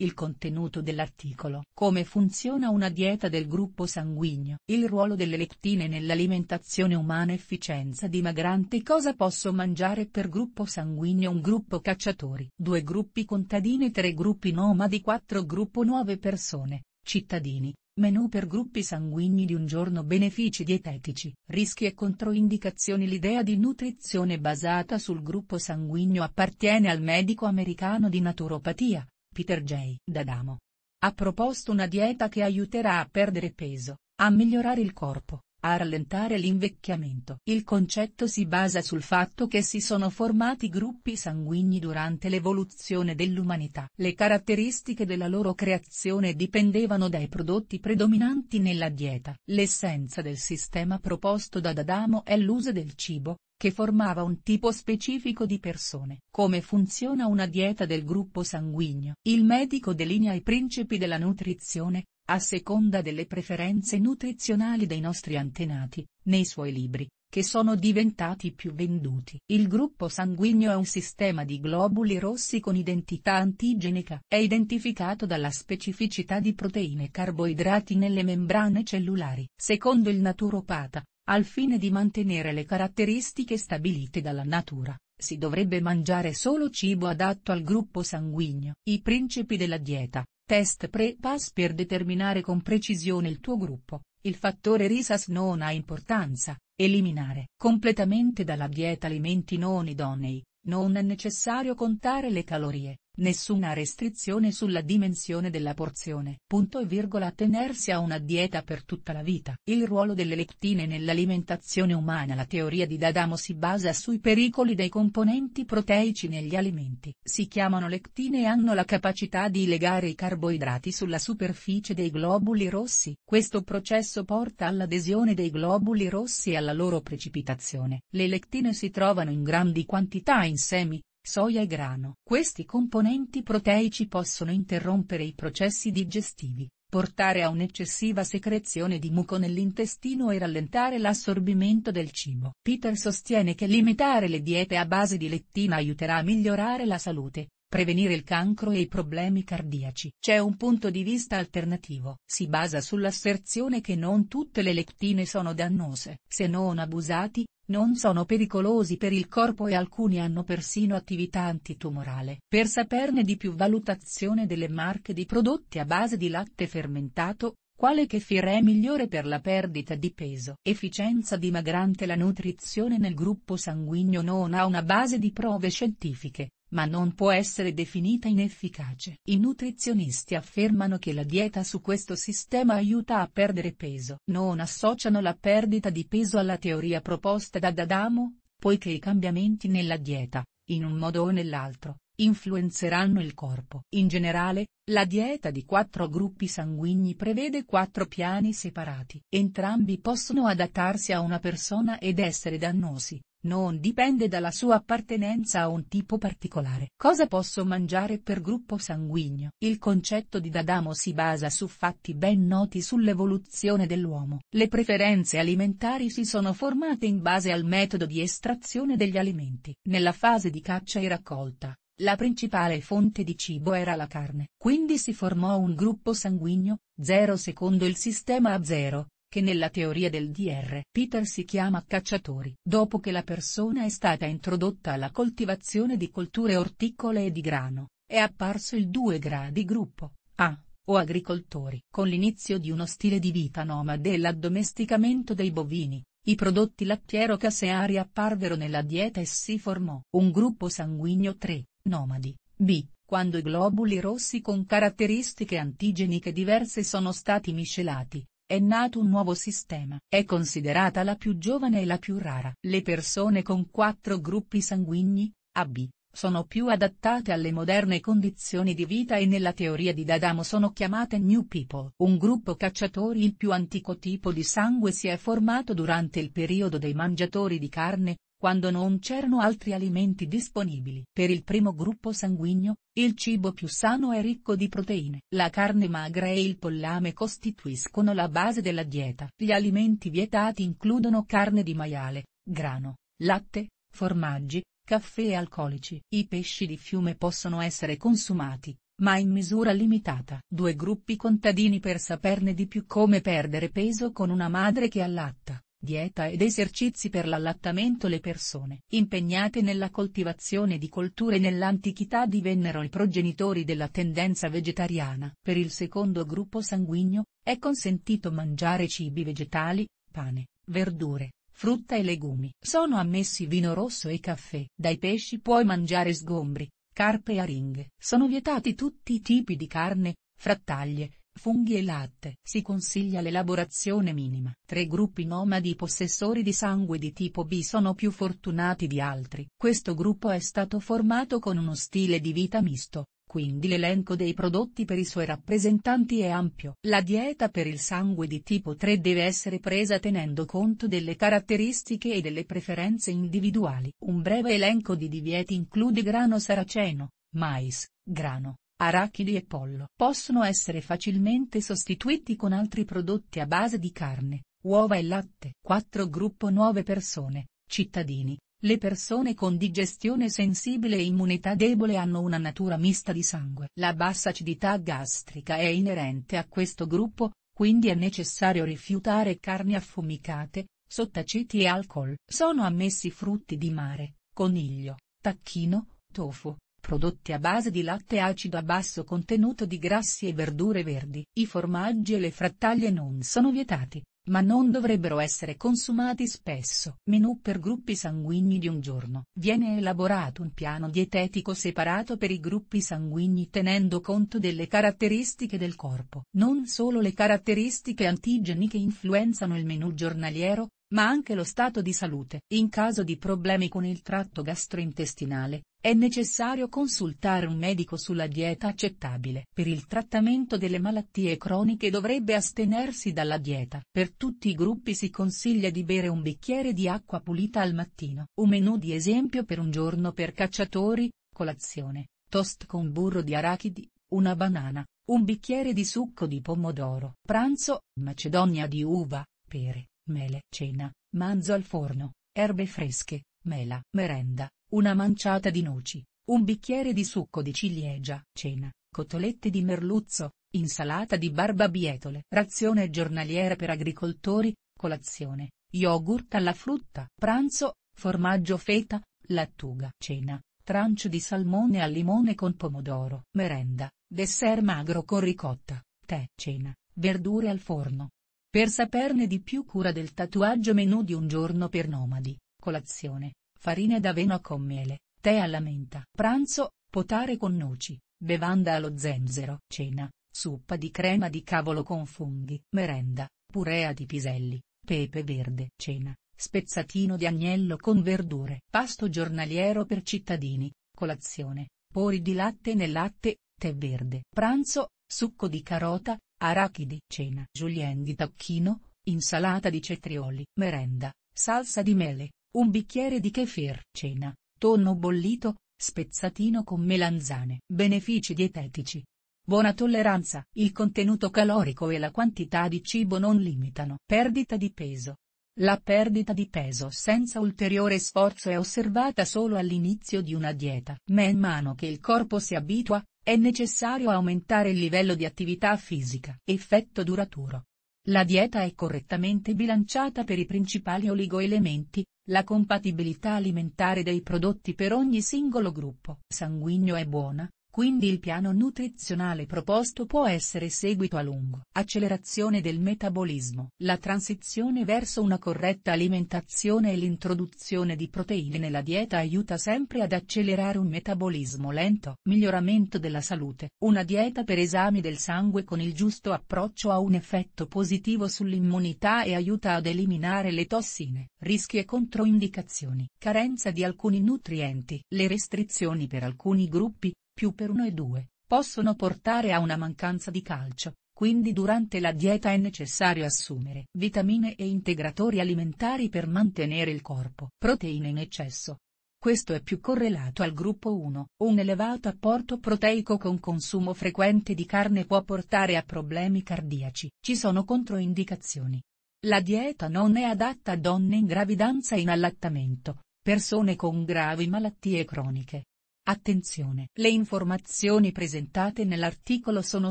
il contenuto dell'articolo. Come funziona una dieta del gruppo sanguigno. Il ruolo delle leptine nell'alimentazione umana efficienza dimagrante cosa posso mangiare per gruppo sanguigno un gruppo cacciatori. Due gruppi contadini tre gruppi nomadi quattro gruppo nuove persone, cittadini. Menù per gruppi sanguigni di un giorno Benefici dietetici. Rischi e controindicazioni L'idea di nutrizione basata sul gruppo sanguigno appartiene al medico americano di naturopatia, Peter J. D'Adamo. Ha proposto una dieta che aiuterà a perdere peso, a migliorare il corpo, a rallentare l'invecchiamento. Il concetto si basa sul fatto che si sono formati gruppi sanguigni durante l'evoluzione dell'umanità. Le caratteristiche della loro creazione dipendevano dai prodotti predominanti nella dieta. L'essenza del sistema proposto da D'Adamo è l'uso del cibo, che formava un tipo specifico di persone. Come funziona una dieta del gruppo sanguigno? Il medico delinea i principi della nutrizione, a seconda delle preferenze nutrizionali dei nostri antenati, nei suoi libri, che sono diventati più venduti. Il gruppo sanguigno è un sistema di globuli rossi con identità antigenica. È identificato dalla specificità di proteine e carboidrati nelle membrane cellulari. Secondo il naturopata, al fine di mantenere le caratteristiche stabilite dalla natura, si dovrebbe mangiare solo cibo adatto al gruppo sanguigno. I principi della dieta, test pre-pass per determinare con precisione il tuo gruppo, il fattore RISAS non ha importanza, eliminare completamente dalla dieta alimenti non idonei, non è necessario contare le calorie, nessuna restrizione sulla dimensione della porzione. Punto e virgola attenersi a una dieta per tutta la vita. Il ruolo delle leptine nell'alimentazione umana La teoria di D'Adamo si basa sui pericoli dei componenti proteici negli alimenti. Si chiamano leptine e hanno la capacità di legare i carboidrati sulla superficie dei globuli rossi. Questo processo porta all'adesione dei globuli rossi e alla loro precipitazione. Le lectine si trovano in grandi quantità in semi, soia e grano. Questi componenti proteici possono interrompere i processi digestivi, portare a un'eccessiva secrezione di muco nell'intestino e rallentare l'assorbimento del cibo. Peter sostiene che limitare le diete a base di lettina aiuterà a migliorare la salute, prevenire il cancro e i problemi cardiaci. C'è un punto di vista alternativo. Si basa sull'asserzione che non tutte le lectine sono dannose. Se non abusati, non sono pericolosi per il corpo e alcuni hanno persino attività antitumorale. Per saperne di più valutazione delle marche di prodotti a base di latte fermentato, quale kefir è migliore per la perdita di peso. Efficienza dimagrante La nutrizione nel gruppo sanguigno non ha una base di prove scientifiche, ma non può essere definita inefficace. I nutrizionisti affermano che la dieta su questo sistema aiuta a perdere peso. Non associano la perdita di peso alla teoria proposta da D'Adamo, poiché i cambiamenti nella dieta, in un modo o nell'altro, influenzeranno il corpo. In generale, la dieta di quattro gruppi sanguigni prevede quattro piani separati. Entrambi possono adattarsi a una persona ed essere dannosi, non dipende dalla sua appartenenza a un tipo particolare. Cosa posso mangiare per gruppo sanguigno? Il concetto di D'Adamo si basa su fatti ben noti sull'evoluzione dell'uomo. Le preferenze alimentari si sono formate in base al metodo di estrazione degli alimenti. Nella fase di caccia e raccolta, la principale fonte di cibo era la carne. Quindi si formò un gruppo sanguigno, 0 secondo il sistema A0, che nella teoria del DR Peter si chiama cacciatori. Dopo che la persona è stata introdotta alla coltivazione di colture orticole e di grano, è apparso il 2 gradi gruppo, A, o agricoltori. Con l'inizio di uno stile di vita nomade e l'addomesticamento dei bovini, i prodotti lattiero-caseari apparvero nella dieta e si formò un gruppo sanguigno 3, nomadi, B, quando i globuli rossi con caratteristiche antigeniche diverse sono stati miscelati, è nato un nuovo sistema. È considerata la più giovane e la più rara. Le persone con quattro gruppi sanguigni, AB, sono più adattate alle moderne condizioni di vita e nella teoria di D'Adamo sono chiamate New People. Un gruppo cacciatori il più antico tipo di sangue si è formato durante il periodo dei mangiatori di carne, quando non c'erano altri alimenti disponibili. Per il primo gruppo sanguigno, il cibo più sano è ricco di proteine. La carne magra e il pollame costituiscono la base della dieta. Gli alimenti vietati includono carne di maiale, grano, latte, formaggi, caffè e alcolici. I pesci di fiume possono essere consumati, ma in misura limitata. Due gruppi contadini per saperne di più come perdere peso con una madre che allatta dieta ed esercizi per l'allattamento le persone impegnate nella coltivazione di colture nell'antichità divennero i progenitori della tendenza vegetariana. Per il secondo gruppo sanguigno, è consentito mangiare cibi vegetali, pane, verdure, frutta e legumi. Sono ammessi vino rosso e caffè. Dai pesci puoi mangiare sgombri, carpe e aringhe. Sono vietati tutti i tipi di carne, frattaglie, Funghi e latte. Si consiglia l'elaborazione minima. Tre gruppi nomadi possessori di sangue di tipo B sono più fortunati di altri. Questo gruppo è stato formato con uno stile di vita misto, quindi l'elenco dei prodotti per i suoi rappresentanti è ampio. La dieta per il sangue di tipo 3 deve essere presa tenendo conto delle caratteristiche e delle preferenze individuali. Un breve elenco di divieti include grano saraceno, mais, grano, arachidi e pollo possono essere facilmente sostituiti con altri prodotti a base di carne, uova e latte. 4 Gruppo 9 persone, cittadini. Le persone con digestione sensibile e immunità debole hanno una natura mista di sangue. La bassa acidità gastrica è inerente a questo gruppo, quindi è necessario rifiutare carni affumicate, sottaceti e alcol. Sono ammessi frutti di mare, coniglio, tacchino, tofu, prodotti a base di latte acido a basso contenuto di grassi e verdure verdi. I formaggi e le frattaglie non sono vietati, ma non dovrebbero essere consumati spesso. Menù per gruppi sanguigni di un giorno. Viene elaborato un piano dietetico separato per i gruppi sanguigni tenendo conto delle caratteristiche del corpo. Non solo le caratteristiche antigeni che influenzano il menù giornaliero, ma anche lo stato di salute. In caso di problemi con il tratto gastrointestinale, è necessario consultare un medico sulla dieta accettabile. Per il trattamento delle malattie croniche dovrebbe astenersi dalla dieta. Per tutti i gruppi si consiglia di bere un bicchiere di acqua pulita al mattino. Un menù di esempio per un giorno per cacciatori, colazione, toast con burro di arachidi, una banana, un bicchiere di succo di pomodoro. Pranzo, macedonia di uva, pere, mele, cena, manzo al forno, erbe fresche, mela, merenda, una manciata di noci, un bicchiere di succo di ciliegia, cena, cotolette di merluzzo, insalata di barbabietole, razione giornaliera per agricoltori, colazione, yogurt alla frutta, pranzo, formaggio feta, lattuga, cena, trancio di salmone al limone con pomodoro, merenda, dessert magro con ricotta, tè, cena, verdure al forno, per saperne di più cura del tatuaggio menù di un giorno per nomadi, colazione, farina d'avena con miele, tè alla menta, pranzo, potare con noci, bevanda allo zenzero, cena, suppa di crema di cavolo con funghi, merenda, purea di piselli, pepe verde, cena, spezzatino di agnello con verdure, pasto giornaliero per cittadini, colazione, pori di latte nel latte, tè verde, pranzo, succo di carota, Arachidi cena julienne di tacchino, insalata di cetrioli, merenda, salsa di mele, un bicchiere di kefir, cena, tonno bollito, spezzatino con melanzane. Benefici dietetici. Buona tolleranza, il contenuto calorico e la quantità di cibo non limitano. Perdita di peso. La perdita di peso senza ulteriore sforzo è osservata solo all'inizio di una dieta. Man mano che il corpo si abitua, è necessario aumentare il livello di attività fisica. Effetto duraturo. La dieta è correttamente bilanciata per i principali oligoelementi, la compatibilità alimentare dei prodotti per ogni singolo gruppo sanguigno è buona, quindi il piano nutrizionale proposto può essere seguito a lungo. Accelerazione del metabolismo. La transizione verso una corretta alimentazione e l'introduzione di proteine nella dieta aiuta sempre ad accelerare un metabolismo lento. Miglioramento della salute. Una dieta per esami del sangue con il giusto approccio ha un effetto positivo sull'immunità e aiuta ad eliminare le tossine. Rischi e controindicazioni. Carenza di alcuni nutrienti. Le restrizioni per alcuni gruppi, più per 1 e 2, possono portare a una mancanza di calcio, quindi durante la dieta è necessario assumere vitamine e integratori alimentari per mantenere il corpo proteine in eccesso. Questo è più correlato al gruppo 1. Un elevato apporto proteico con consumo frequente di carne può portare a problemi cardiaci. Ci sono controindicazioni. La dieta non è adatta a donne in gravidanza e in allattamento, persone con gravi malattie croniche, Attenzione! Le informazioni presentate nell'articolo sono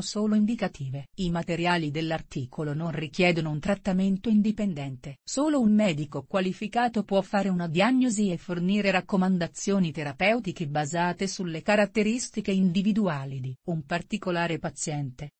solo indicative. I materiali dell'articolo non richiedono un trattamento indipendente. Solo un medico qualificato può fare una diagnosi e fornire raccomandazioni terapeutiche basate sulle caratteristiche individuali di un particolare paziente.